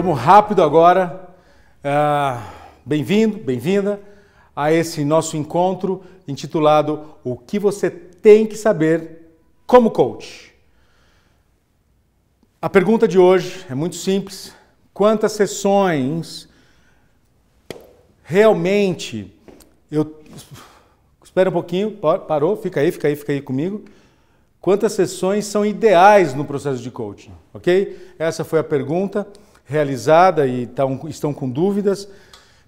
Vamos rápido agora. É, bem-vindo, bem-vinda a esse nosso encontro intitulado O que você tem que saber como coach. A pergunta de hoje é muito simples: quantas sessões realmente eu espera um pouquinho, parou, fica aí, fica aí, fica aí comigo. Quantas sessões são ideais no processo de coaching, ok? Essa foi a pergunta realizada e tão, tá estão com dúvidas.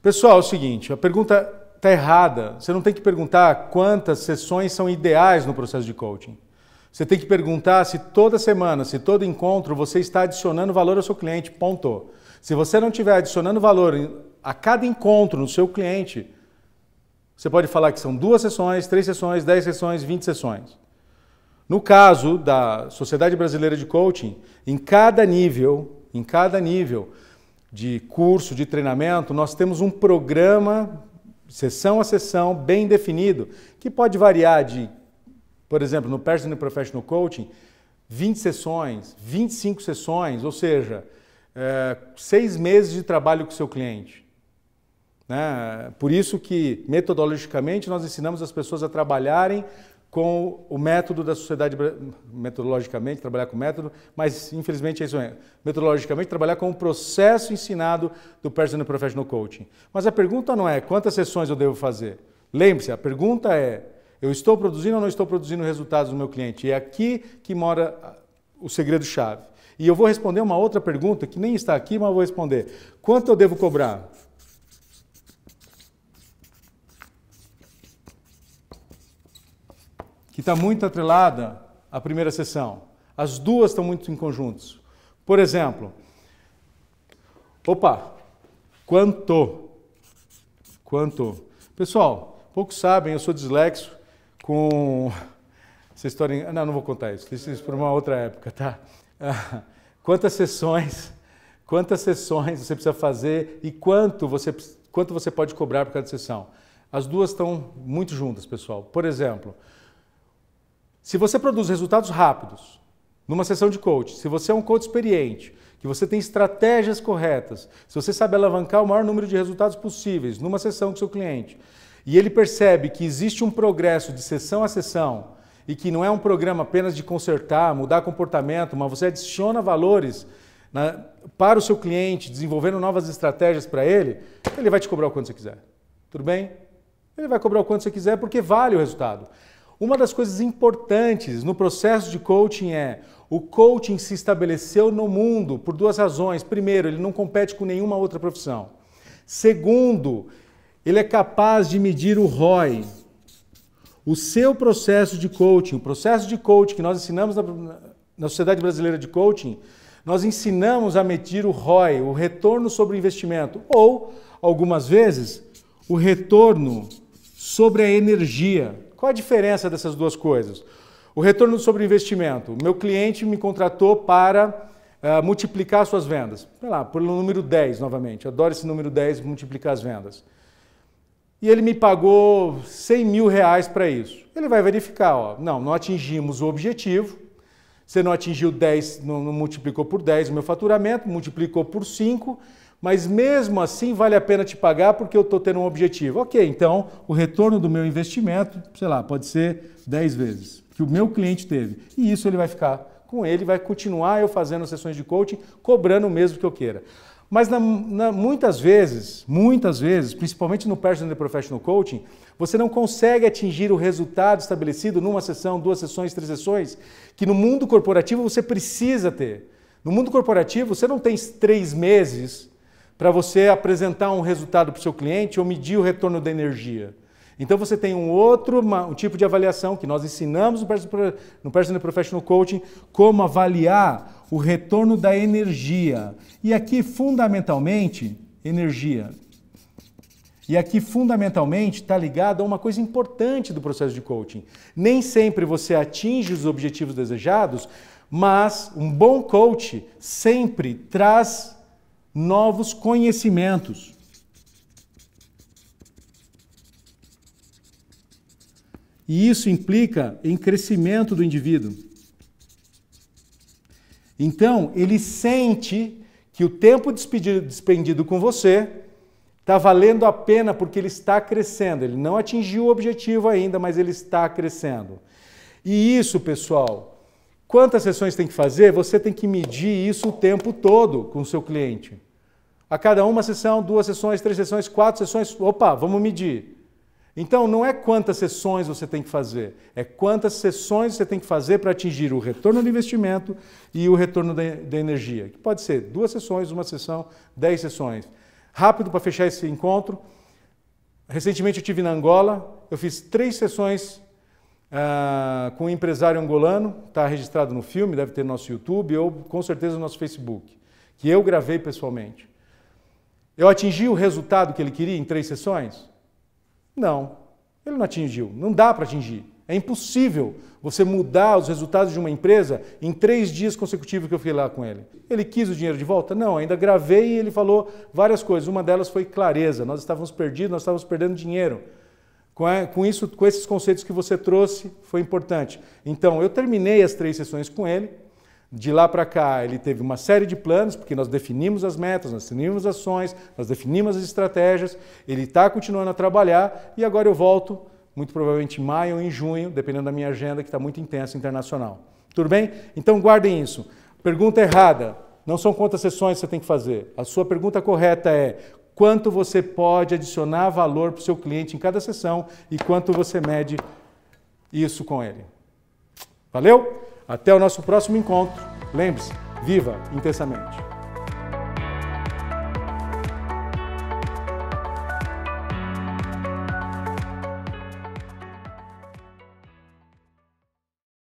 Pessoal, é o seguinte, a pergunta está errada. Você não tem que perguntar quantas sessões são ideais no processo de coaching. Você tem que perguntar se toda semana, se todo encontro você está adicionando valor ao seu cliente, ponto. Se você não estiver adicionando valor a cada encontro no seu cliente, você pode falar que são duas sessões, três sessões, dez sessões, vinte sessões. No caso da Sociedade Brasileira de Coaching, em cada nível em cada nível de curso, de treinamento, nós temos um programa, sessão a sessão, bem definido, que pode variar de, por exemplo, no Personal Professional Coaching, 20 sessões, 25 sessões, ou seja, é, seis meses de trabalho com o seu cliente. Né? Por isso que, metodologicamente, nós ensinamos as pessoas a trabalharem com o método da sociedade, metodologicamente, trabalhar com método, mas infelizmente é isso mesmo. Metodologicamente, trabalhar com o processo ensinado do Personal Professional Coaching. Mas a pergunta não é quantas sessões eu devo fazer. Lembre-se, a pergunta é: eu estou produzindo ou não estou produzindo resultados do meu cliente? E é aqui que mora o segredo-chave. E eu vou responder uma outra pergunta que nem está aqui, mas vou responder. Quanto eu devo cobrar? que está muito atrelada à primeira sessão. As duas estão muito em conjuntos. Por exemplo, opa, quanto? Quanto? Pessoal, poucos sabem, eu sou dislexo com essa história. Não, não vou contar isso, deixa isso é para uma outra época, tá? Quantas sessões, quantas sessões você precisa fazer e quanto você, quanto você pode cobrar por cada sessão? As duas estão muito juntas, pessoal. Por exemplo, se você produz resultados rápidos numa sessão de coach, se você é um coach experiente, que você tem estratégias corretas, se você sabe alavancar o maior número de resultados possíveis numa sessão com seu cliente, e ele percebe que existe um progresso de sessão a sessão e que não é um programa apenas de consertar, mudar comportamento, mas você adiciona valores na, né, para o seu cliente, desenvolvendo novas estratégias para ele, ele vai te cobrar o quanto você quiser. Tudo bem? Ele vai cobrar o quanto você quiser porque vale o resultado. Uma das coisas importantes no processo de coaching é o coaching se estabeleceu no mundo por duas razões. Primeiro, ele não compete com nenhuma outra profissão. Segundo, ele é capaz de medir o ROI, o seu processo de coaching, o processo de coaching que nós ensinamos na, na Sociedade Brasileira de Coaching, nós ensinamos a medir o ROI, o retorno sobre o investimento, ou, algumas vezes, o retorno sobre a energia. Qual a diferença dessas duas coisas? O retorno sobre investimento. Meu cliente me contratou para uh, multiplicar suas vendas. Sei lá, pelo número 10 novamente. Adoro esse número 10, multiplicar as vendas. E ele me pagou 100 mil reais para isso. Ele vai verificar, ó, não, não atingimos o objetivo, você não atingiu 10, não, não multiplicou por 10 o meu faturamento, multiplicou por 5, mas mesmo assim vale a pena te pagar porque eu estou tendo um objetivo. Ok, então o retorno do meu investimento, sei lá, pode ser 10 vezes que o meu cliente teve. E isso ele vai ficar com ele, vai continuar eu fazendo sessões de coaching, cobrando o mesmo que eu queira. Mas na, na, muitas vezes, muitas vezes, principalmente no Personal and Professional Coaching, você não consegue atingir o resultado estabelecido numa sessão, duas sessões, três sessões, que no mundo corporativo você precisa ter. No mundo corporativo, você não tem três meses para você apresentar um resultado para o seu cliente ou medir o retorno da energia. Então você tem um outro uma, um tipo de avaliação que nós ensinamos no Personal Professional Coaching como avaliar o retorno da energia. E aqui fundamentalmente energia. E aqui fundamentalmente está ligado a uma coisa importante do processo de coaching. Nem sempre você atinge os objetivos desejados, mas um bom coach sempre traz novos conhecimentos. E isso implica em crescimento do indivíduo. Então, ele sente que o tempo despendido com você está valendo a pena porque ele está crescendo. Ele não atingiu o objetivo ainda, mas ele está crescendo. E isso, pessoal, Quantas sessões tem que fazer? Você tem que medir isso o tempo todo com o seu cliente. A cada uma sessão, duas sessões, três sessões, quatro sessões, opa, vamos medir. Então, não é quantas sessões você tem que fazer, é quantas sessões você tem que fazer para atingir o retorno do investimento e o retorno da, energia, que pode ser duas sessões, uma sessão, dez sessões. Rápido para fechar esse encontro. Recentemente eu tive na Angola, eu fiz três sessões ah, com um empresário angolano, está registrado no filme, deve ter no nosso YouTube ou com certeza no nosso Facebook, que eu gravei pessoalmente. Eu atingi o resultado que ele queria em três sessões? Não, ele não atingiu. Não dá para atingir. É impossível você mudar os resultados de uma empresa em três dias consecutivos que eu fui lá com ele. Ele quis o dinheiro de volta? Não, ainda gravei e ele falou várias coisas. Uma delas foi clareza. Nós estávamos perdidos, nós estávamos perdendo dinheiro com, isso, com esses conceitos que você trouxe, foi importante. Então, eu terminei as três sessões com ele. De lá para cá, ele teve uma série de planos, porque nós definimos as metas, nós definimos as ações, nós definimos as estratégias. Ele está continuando a trabalhar e agora eu volto, muito provavelmente em maio ou em junho, dependendo da minha agenda, que está muito intensa internacional. Tudo bem? Então, guardem isso. Pergunta errada. Não são quantas sessões você tem que fazer. A sua pergunta correta é quanto você pode adicionar valor para o seu cliente em cada sessão e quanto você mede isso com ele. Valeu? Até o nosso próximo encontro. Lembre-se, viva intensamente!